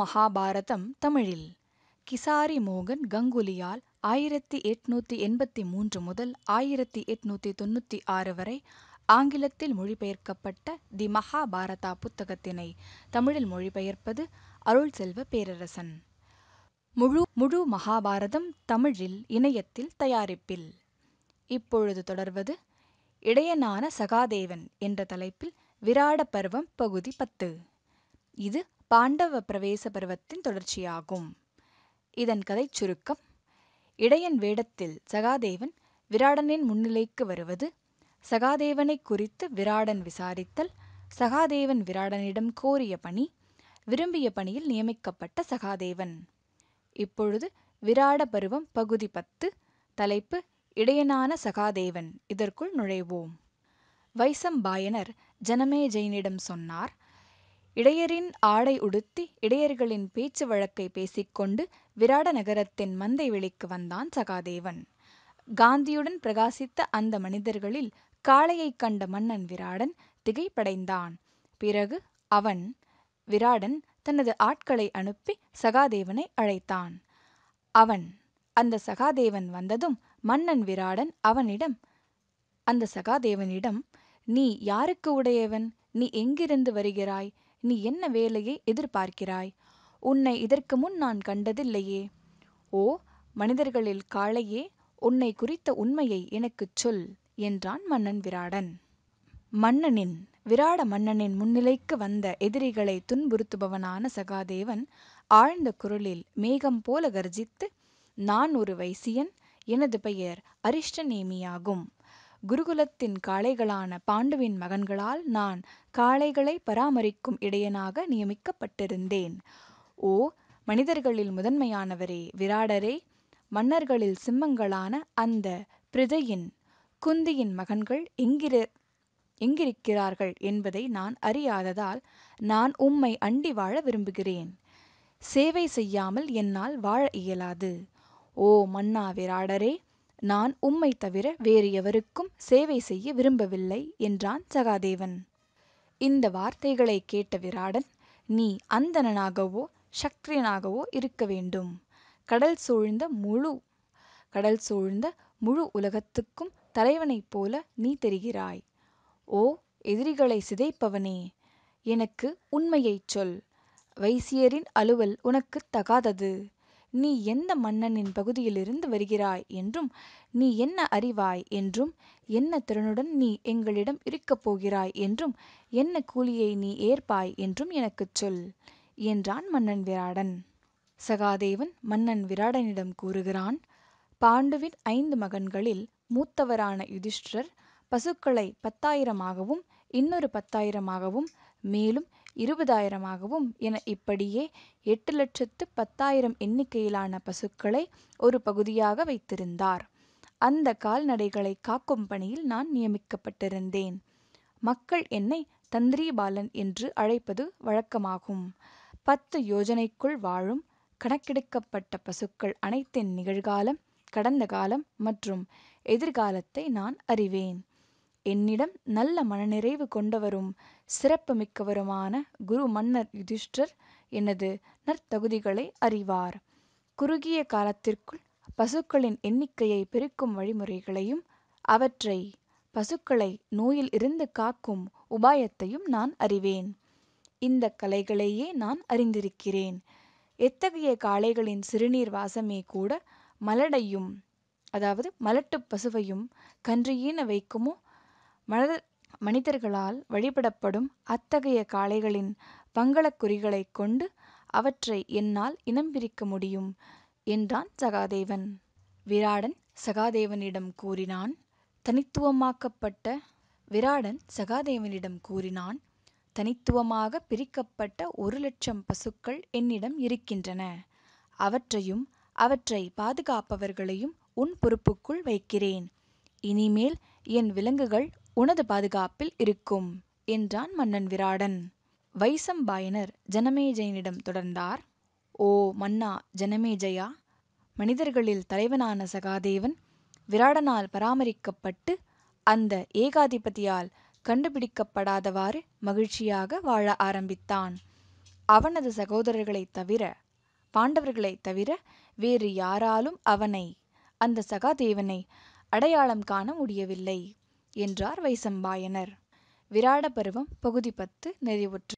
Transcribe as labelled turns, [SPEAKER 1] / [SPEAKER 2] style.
[SPEAKER 1] மகாபாரதம் தமிழில் கிசாரி மோகன் கங்குலியால் ஆயிரத்தி எட்நூத்தி எண்பத்தி மூன்று முதல் ஆயிரத்தி எட்நூத்தி தொண்ணூத்தி ஆறு வரை ஆங்கிலத்தில் மொழிபெயர்க்கப்பட்ட தி மகாபாரதா புத்தகத்தினை தமிழில் மொழிபெயர்ப்பது அருள் செல்வ பேரரசன் முழு முழு மகாபாரதம் தமிழில் இணையத்தில் தயாரிப்பில் இப்பொழுது தொடர்வது இடையனான சகாதேவன் என்ற தலைப்பில் விராட பருவம் பகுதி பத்து இது பாண்டவ பிரவேச பருவத்தின் தொடர்ச்சியாகும் இதன் கதை சுருக்கம் இடையன் வேடத்தில் சகாதேவன் விராடனின் முன்னிலைக்கு வருவது சகாதேவனை குறித்து விராடன் விசாரித்தல் சகாதேவன் விராடனிடம் கோரிய பணி விரும்பிய பணியில் நியமிக்கப்பட்ட சகாதேவன் இப்பொழுது விராட பருவம் பகுதி பத்து தலைப்பு இடையனான சகாதேவன் இதற்குள் நுழைவோம் வைசம்பாயனர் ஜெயினிடம் சொன்னார் இடையரின் ஆடை உடுத்தி இடையர்களின் பேச்சு வழக்கை பேசிக்கொண்டு விராட நகரத்தின் மந்தை வெளிக்கு வந்தான் சகாதேவன் காந்தியுடன் பிரகாசித்த அந்த மனிதர்களில் காளையைக் கண்ட மன்னன் விராடன் திகைப்படைந்தான் பிறகு அவன் விராடன் தனது ஆட்களை அனுப்பி சகாதேவனை அழைத்தான் அவன் அந்த சகாதேவன் வந்ததும் மன்னன் விராடன் அவனிடம் அந்த சகாதேவனிடம் நீ யாருக்கு உடையவன் நீ எங்கிருந்து வருகிறாய் நீ என்ன வேலையை எதிர்பார்க்கிறாய் உன்னை இதற்கு முன் நான் கண்டதில்லையே ஓ மனிதர்களில் காளையே உன்னை குறித்த உண்மையை எனக்குச் சொல் என்றான் மன்னன் விராடன் மன்னனின் விராட மன்னனின் முன்னிலைக்கு வந்த எதிரிகளை துன்புறுத்துபவனான சகாதேவன் ஆழ்ந்த குரலில் மேகம் போல கர்ஜித்து நான் ஒரு வைசியன் எனது பெயர் அரிஷ்டநேமியாகும் குருகுலத்தின் காளைகளான பாண்டுவின் மகன்களால் நான் காளைகளை பராமரிக்கும் இடையனாக நியமிக்கப்பட்டிருந்தேன் ஓ மனிதர்களில் முதன்மையானவரே விராடரே மன்னர்களில் சிம்மங்களான அந்த பிரிதையின் குந்தியின் மகன்கள் எங்கிர எங்கிருக்கிறார்கள் என்பதை நான் அறியாததால் நான் உம்மை அண்டி வாழ விரும்புகிறேன் சேவை செய்யாமல் என்னால் வாழ இயலாது ஓ மன்னா விராடரே நான் உம்மை தவிர வேறு எவருக்கும் சேவை செய்ய விரும்பவில்லை என்றான் சகாதேவன் இந்த வார்த்தைகளை கேட்ட விராடன் நீ அந்தணனாகவோ சக்தியனாகவோ இருக்க வேண்டும் கடல் சூழ்ந்த முழு கடல் சூழ்ந்த முழு உலகத்துக்கும் தலைவனைப் போல நீ தெரிகிறாய் ஓ எதிரிகளை சிதைப்பவனே எனக்கு உண்மையைச் சொல் வைசியரின் அலுவல் உனக்கு தகாதது நீ எந்த மன்னனின் பகுதியிலிருந்து வருகிறாய் என்றும் நீ என்ன அறிவாய் என்றும் என்ன திறனுடன் நீ எங்களிடம் இருக்கப் போகிறாய் என்றும் என்ன கூலியை நீ ஏற்பாய் என்றும் எனக்குச் சொல் என்றான் மன்னன் விராடன் சகாதேவன் மன்னன் விராடனிடம் கூறுகிறான் பாண்டுவின் ஐந்து மகன்களில் மூத்தவரான யுதிஷ்டர் பசுக்களை பத்தாயிரமாகவும் இன்னொரு பத்தாயிரமாகவும் மேலும் இருபதாயிரமாகவும் என இப்படியே எட்டு லட்சத்து பத்தாயிரம் எண்ணிக்கையிலான பசுக்களை ஒரு பகுதியாக வைத்திருந்தார் அந்த கால்நடைகளை காக்கும் பணியில் நான் நியமிக்கப்பட்டிருந்தேன் மக்கள் என்னை தந்திரிபாலன் என்று அழைப்பது வழக்கமாகும் பத்து யோஜனைக்குள் வாழும் கணக்கெடுக்கப்பட்ட பசுக்கள் அனைத்தின் நிகழ்காலம் கடந்த காலம் மற்றும் எதிர்காலத்தை நான் அறிவேன் என்னிடம் நல்ல மனநிறைவு கொண்டவரும் சிறப்பு மிக்கவருமான குரு மன்னர் யுதிஷ்டர் எனது நற்தகுதிகளை அறிவார் குறுகிய காலத்திற்குள் பசுக்களின் எண்ணிக்கையை பெருக்கும் வழிமுறைகளையும் அவற்றை பசுக்களை நோயில் இருந்து காக்கும் உபாயத்தையும் நான் அறிவேன் இந்த கலைகளையே நான் அறிந்திருக்கிறேன் எத்தகைய காளைகளின் சிறுநீர் வாசமே கூட மலடையும் அதாவது மலட்டு பசுவையும் கன்றியீன வைக்குமோ மனித மனிதர்களால் வழிபடப்படும் அத்தகைய காளைகளின் பங்களக் குறிகளைக் கொண்டு அவற்றை என்னால் இனம் பிரிக்க முடியும் என்றான் சகாதேவன். விராடன் சகாதேவனிடம் கூறினான் தனித்துவமாக்கப்பட்ட விராடன் சகாதேவனிடம் கூறினான் தனித்துவமாக பிரிக்கப்பட்ட ஒரு லட்சம் பசுக்கள் என்னிடம் இருக்கின்றன. அவற்றையும் அவற்றை பாதுகாப்பவர்களையும் உன் பொறுப்புக்குள் வைக்கிறேன். இனிமேல் என் விலங்குகள் உனது பாதுகாப்பில் இருக்கும் என்றான் மன்னன் விராடன் வைசம்பாயனர் ஜனமேஜயனிடம் தொடர்ந்தார் ஓ மன்னா ஜனமேஜயா மனிதர்களில் தலைவனான சகாதேவன் விராடனால் பராமரிக்கப்பட்டு அந்த ஏகாதிபதியால் கண்டுபிடிக்கப்படாதவாறு மகிழ்ச்சியாக வாழ ஆரம்பித்தான் அவனது சகோதரர்களைத் தவிர பாண்டவர்களைத் தவிர வேறு யாராலும் அவனை அந்த சகாதேவனை அடையாளம் காண முடியவில்லை என்றார் வைசம்பாயனர் விராட பருவம் பகுதி பத்து நிறைவுற்று